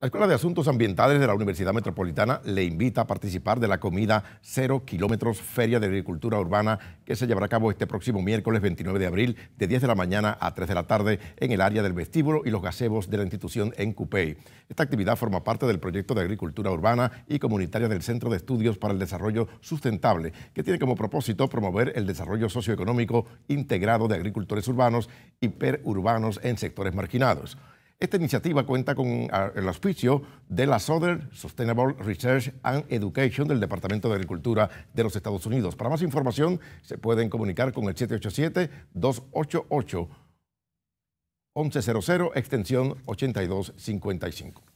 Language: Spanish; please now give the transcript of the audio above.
La Escuela de Asuntos Ambientales de la Universidad Metropolitana le invita a participar de la comida Cero Kilómetros Feria de Agricultura Urbana que se llevará a cabo este próximo miércoles 29 de abril de 10 de la mañana a 3 de la tarde en el área del vestíbulo y los gazebos de la institución en Cupey. Esta actividad forma parte del proyecto de agricultura urbana y comunitaria del Centro de Estudios para el Desarrollo Sustentable que tiene como propósito promover el desarrollo socioeconómico integrado de agricultores urbanos y perurbanos en sectores marginados. Esta iniciativa cuenta con ah, el auspicio de la Southern Sustainable Research and Education del Departamento de Agricultura de los Estados Unidos. Para más información, se pueden comunicar con el 787-288-1100, extensión 8255.